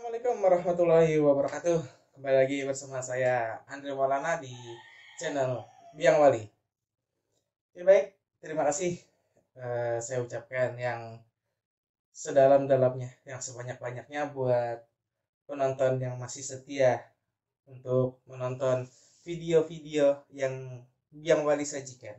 Assalamualaikum warahmatullahi wabarakatuh. Kembali lagi bersama saya Andre Walana di channel Biang Wali. Oke baik, terima kasih uh, saya ucapkan yang sedalam-dalamnya, yang sebanyak-banyaknya buat penonton yang masih setia untuk menonton video-video yang Biang Wali sajikan.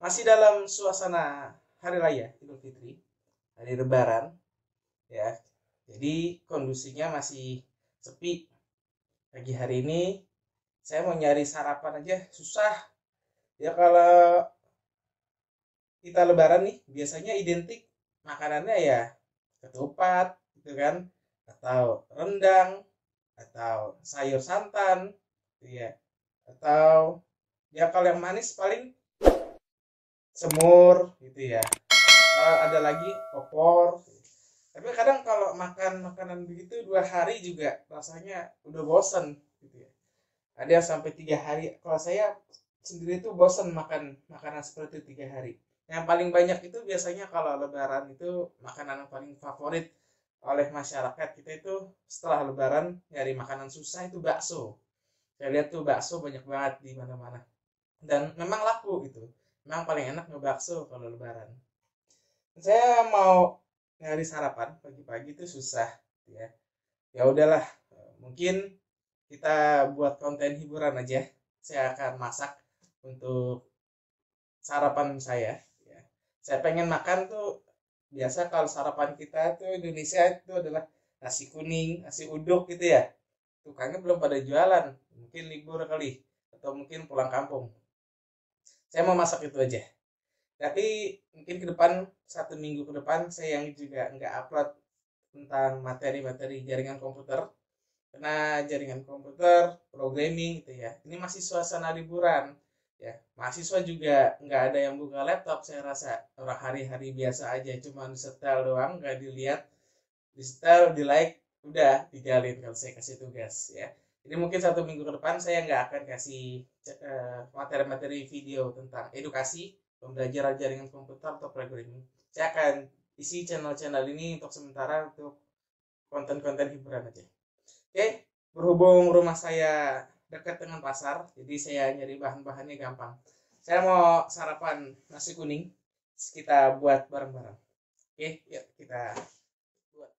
Masih dalam suasana hari raya Idul Fitri, hari Lebaran, ya jadi kondisinya masih sepi. Pagi hari ini saya mau nyari sarapan aja susah. Ya kalau kita lebaran nih biasanya identik makanannya ya ketupat gitu kan atau rendang atau sayur santan gitu ya atau ya kalau yang manis paling semur gitu ya atau ada lagi opor tapi kadang kalau makan makanan begitu dua hari juga rasanya udah bosen gitu ya ada yang sampai tiga hari kalau saya sendiri tuh bosen makan makanan seperti itu tiga hari yang paling banyak itu biasanya kalau lebaran itu makanan yang paling favorit oleh masyarakat kita itu setelah lebaran nyari makanan susah itu bakso saya lihat tuh bakso banyak banget di mana-mana dan memang laku gitu memang paling enak ngebakso kalau lebaran saya mau nyari sarapan pagi-pagi itu susah ya ya udahlah mungkin kita buat konten hiburan aja saya akan masak untuk sarapan saya ya. saya pengen makan tuh biasa kalau sarapan kita tuh Indonesia itu adalah nasi kuning nasi uduk gitu ya tukangnya belum pada jualan mungkin libur kali atau mungkin pulang kampung saya mau masak itu aja tapi mungkin ke depan satu minggu ke depan saya yang juga nggak upload tentang materi-materi jaringan komputer karena jaringan komputer programming gitu ya ini masih suasana liburan ya mahasiswa juga nggak ada yang buka laptop saya rasa orang hari-hari biasa aja cuman setel doang nggak dilihat di setel di like udah dijalin kalau saya kasih tugas ya ini mungkin satu minggu ke depan saya nggak akan kasih eh, materi-materi uh, materi -materi video tentang edukasi pembelajaran jaringan komputer atau programming. Saya akan isi channel-channel ini untuk sementara untuk konten-konten hiburan aja. Oke, berhubung rumah saya dekat dengan pasar, jadi saya nyari bahan-bahannya gampang. Saya mau sarapan nasi kuning, kita buat bareng-bareng. Oke, yuk kita buat.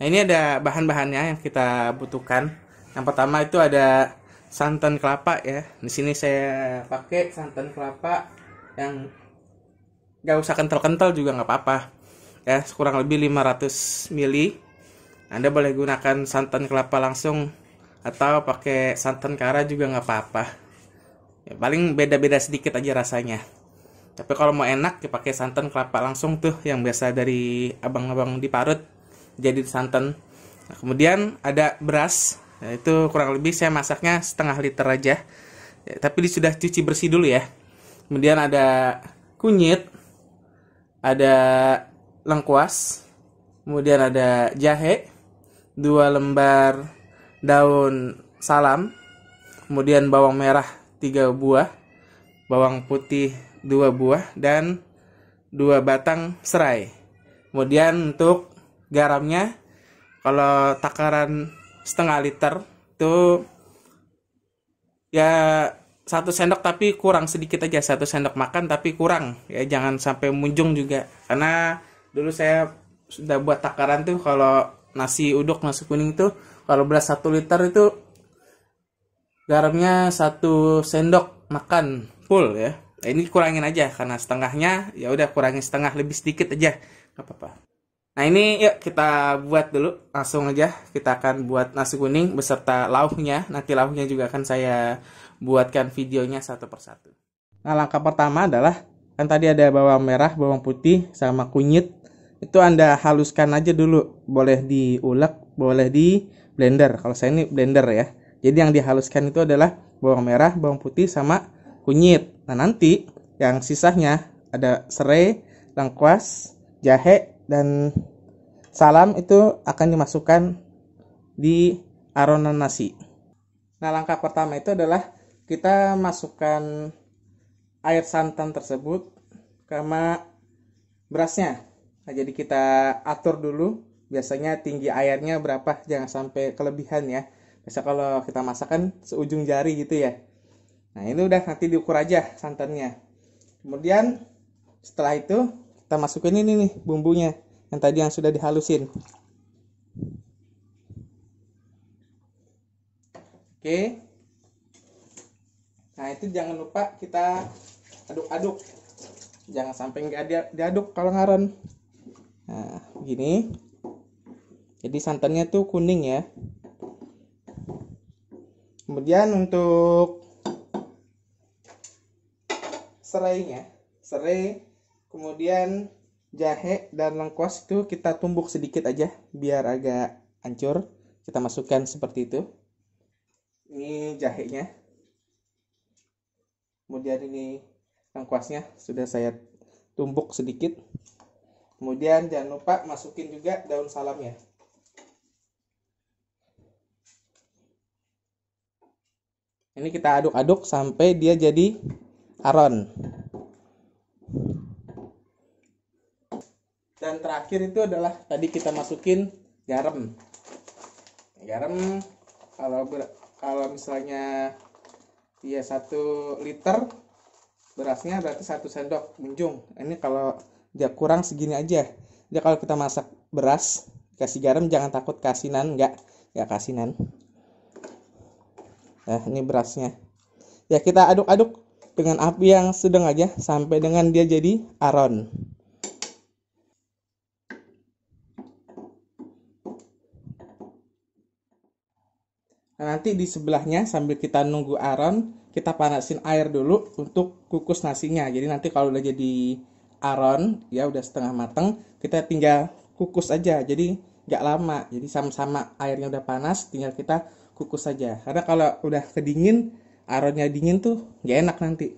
Nah, ini ada bahan-bahannya yang kita butuhkan. Yang pertama itu ada santan kelapa ya. Di sini saya pakai santan kelapa yang nggak usah kental-kental juga nggak apa-apa ya kurang lebih 500 mili anda boleh gunakan santan kelapa langsung atau pakai santan kara juga nggak apa-apa ya, paling beda-beda sedikit aja rasanya tapi kalau mau enak ya pakai santan kelapa langsung tuh yang biasa dari abang-abang di parut jadi santan nah, kemudian ada beras ya, itu kurang lebih saya masaknya setengah liter aja ya, tapi sudah cuci bersih dulu ya kemudian ada kunyit ada lengkuas kemudian ada jahe dua lembar daun salam kemudian bawang merah tiga buah bawang putih dua buah dan dua batang serai kemudian untuk garamnya kalau takaran setengah liter itu ya satu sendok tapi kurang sedikit aja satu sendok makan tapi kurang ya jangan sampai munjung juga karena dulu saya sudah buat takaran tuh kalau nasi uduk nasi kuning itu kalau beras satu liter itu garamnya satu sendok makan full ya nah, ini kurangin aja karena setengahnya ya udah kurangin setengah lebih sedikit aja nggak apa-apa nah ini yuk kita buat dulu langsung aja kita akan buat nasi kuning beserta lauknya nanti lauknya juga akan saya buatkan videonya satu persatu. Nah, langkah pertama adalah kan tadi ada bawang merah, bawang putih, sama kunyit. Itu Anda haluskan aja dulu. Boleh diulek, boleh di blender. Kalau saya ini blender ya. Jadi yang dihaluskan itu adalah bawang merah, bawang putih, sama kunyit. Nah, nanti yang sisanya ada serai, lengkuas, jahe, dan salam itu akan dimasukkan di aronan nasi. Nah, langkah pertama itu adalah kita masukkan air santan tersebut sama berasnya nah, jadi kita atur dulu biasanya tinggi airnya berapa jangan sampai kelebihan ya biasa kalau kita masakan seujung jari gitu ya nah ini udah nanti diukur aja santannya kemudian setelah itu kita masukin ini nih bumbunya yang tadi yang sudah dihalusin oke okay nah itu jangan lupa kita aduk-aduk jangan sampai nggak diaduk kalau ngaran nah begini jadi santannya tuh kuning ya kemudian untuk serainya serai kemudian jahe dan lengkuas itu kita tumbuk sedikit aja biar agak hancur kita masukkan seperti itu ini jahenya kemudian ini lengkuasnya sudah saya tumbuk sedikit kemudian jangan lupa masukin juga daun salamnya ini kita aduk-aduk sampai dia jadi aron dan terakhir itu adalah tadi kita masukin garam garam kalau kalau misalnya Iya, satu liter berasnya berarti satu sendok munjung. Ini kalau dia kurang segini aja. Jadi kalau kita masak beras, kasih garam jangan takut kasinan, enggak, Ya kasinan. Nah, ini berasnya. Ya, kita aduk-aduk dengan api yang sedang aja sampai dengan dia jadi aron. Nah, nanti di sebelahnya sambil kita nunggu aron, kita panasin air dulu untuk kukus nasinya. Jadi nanti kalau udah jadi aron, ya udah setengah mateng, kita tinggal kukus aja. Jadi nggak lama. Jadi sama-sama airnya udah panas, tinggal kita kukus saja. Karena kalau udah kedingin, aronnya dingin tuh nggak enak nanti.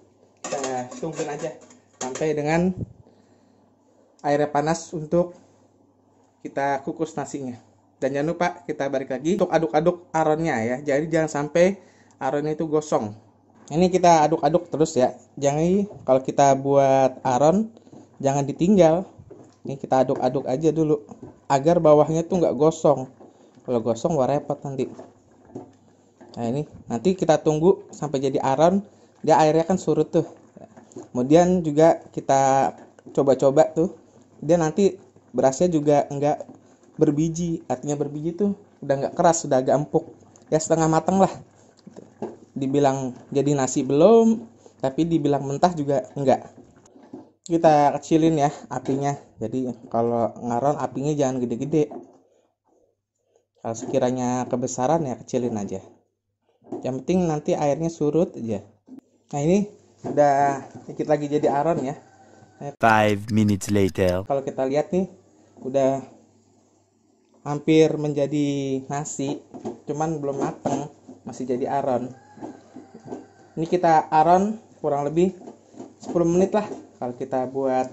Kita tungguin aja sampai dengan airnya panas untuk kita kukus nasinya. Dan jangan lupa kita balik lagi untuk aduk-aduk aronnya ya. Jadi jangan sampai aronnya itu gosong. Ini kita aduk-aduk terus ya. Jangan kalau kita buat aron jangan ditinggal. Ini kita aduk-aduk aja dulu agar bawahnya tuh nggak gosong. Kalau gosong warnanya repot nanti. Nah ini nanti kita tunggu sampai jadi aron dia airnya kan surut tuh. Kemudian juga kita coba-coba tuh dia nanti berasnya juga enggak berbiji artinya berbiji tuh udah nggak keras sudah agak empuk ya setengah matang lah dibilang jadi nasi belum tapi dibilang mentah juga enggak kita kecilin ya apinya jadi kalau ngaron apinya jangan gede-gede kalau sekiranya kebesaran ya kecilin aja yang penting nanti airnya surut aja nah ini udah sedikit lagi jadi aron ya five minutes later kalau kita lihat nih udah hampir menjadi nasi cuman belum mateng masih jadi aron ini kita aron kurang lebih 10 menit lah kalau kita buat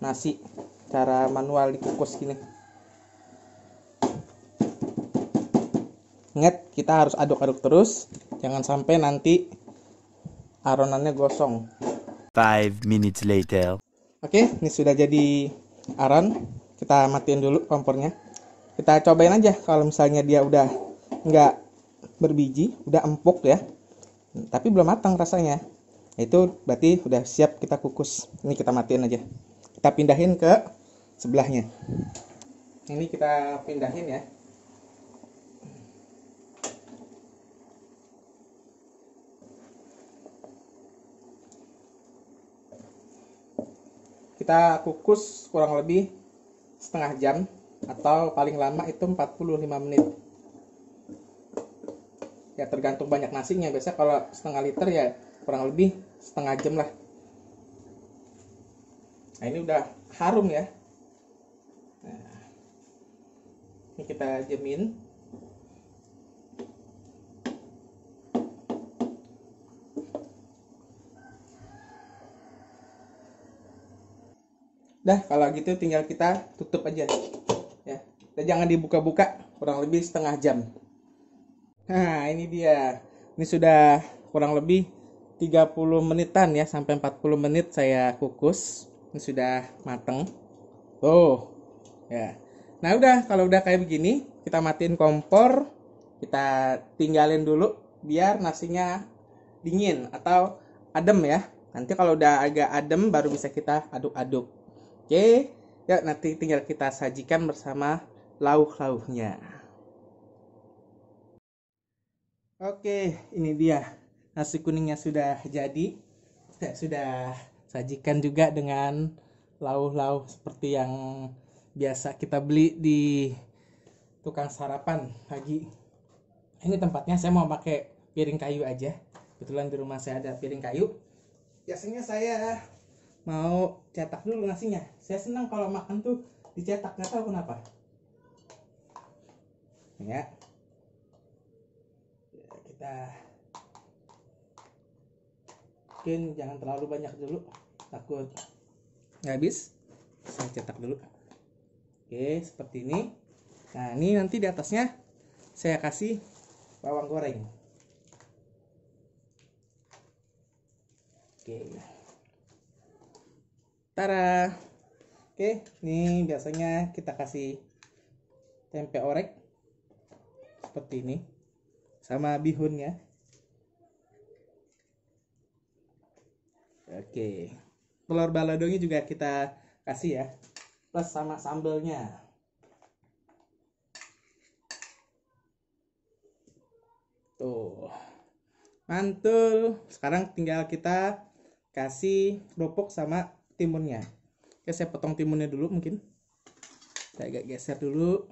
nasi cara manual dikukus gini ingat kita harus aduk-aduk terus jangan sampai nanti aronannya gosong 5 minutes later oke ini sudah jadi aron kita matiin dulu kompornya kita cobain aja kalau misalnya dia udah nggak berbiji udah empuk ya tapi belum matang rasanya itu berarti udah siap kita kukus ini kita matiin aja kita pindahin ke sebelahnya ini kita pindahin ya kita kukus kurang lebih setengah jam atau paling lama itu 45 menit ya tergantung banyak nasinya biasanya kalau setengah liter ya kurang lebih setengah jam lah nah ini udah harum ya nah, ini kita jamin Dah, kalau gitu tinggal kita tutup aja jangan dibuka-buka kurang lebih setengah jam. Nah, ini dia. Ini sudah kurang lebih 30 menitan ya sampai 40 menit saya kukus. Ini sudah mateng. Tuh. Ya. Nah, udah kalau udah kayak begini, kita matiin kompor, kita tinggalin dulu biar nasinya dingin atau adem ya. Nanti kalau udah agak adem baru bisa kita aduk-aduk. Oke. ya nanti tinggal kita sajikan bersama lauk-lauknya. Oke, ini dia. Nasi kuningnya sudah jadi. Saya sudah sajikan juga dengan lauk lauk seperti yang biasa kita beli di tukang sarapan pagi. Ini tempatnya saya mau pakai piring kayu aja. Kebetulan di rumah saya ada piring kayu. Biasanya saya mau cetak dulu nasinya. Saya senang kalau makan tuh dicetak, nggak tahu kenapa. Ya. ya kita mungkin jangan terlalu banyak dulu takut nggak habis saya cetak dulu oke seperti ini nah ini nanti di atasnya saya kasih bawang goreng oke tara oke ini biasanya kita kasih tempe orek seperti ini sama bihunnya oke telur baladongnya juga kita kasih ya plus sama sambelnya tuh mantul sekarang tinggal kita kasih kerupuk sama timunnya oke saya potong timunnya dulu mungkin saya agak geser dulu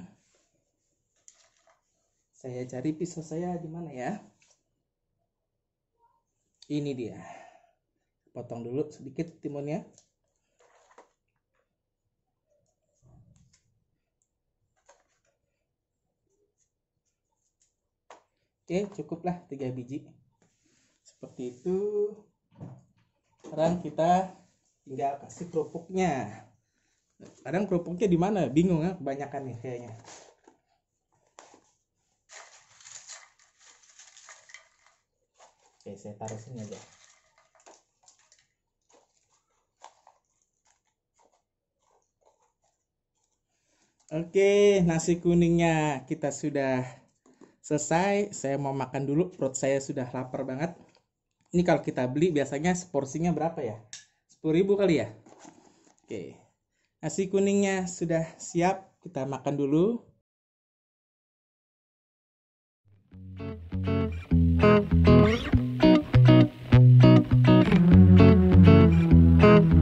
saya cari pisau saya di mana ya? Ini dia. Potong dulu sedikit timunnya. Oke, cukuplah tiga biji. Seperti itu. Sekarang kita tinggal kasih kerupuknya kadang kerupuknya di mana bingung ya kebanyakan nih kayaknya oke saya taruh sini aja Oke, nasi kuningnya kita sudah selesai. Saya mau makan dulu, perut saya sudah lapar banget. Ini kalau kita beli biasanya seporsinya berapa ya? 10.000 kali ya? Oke. Nasi kuningnya sudah siap, kita makan dulu. Thank you. mm you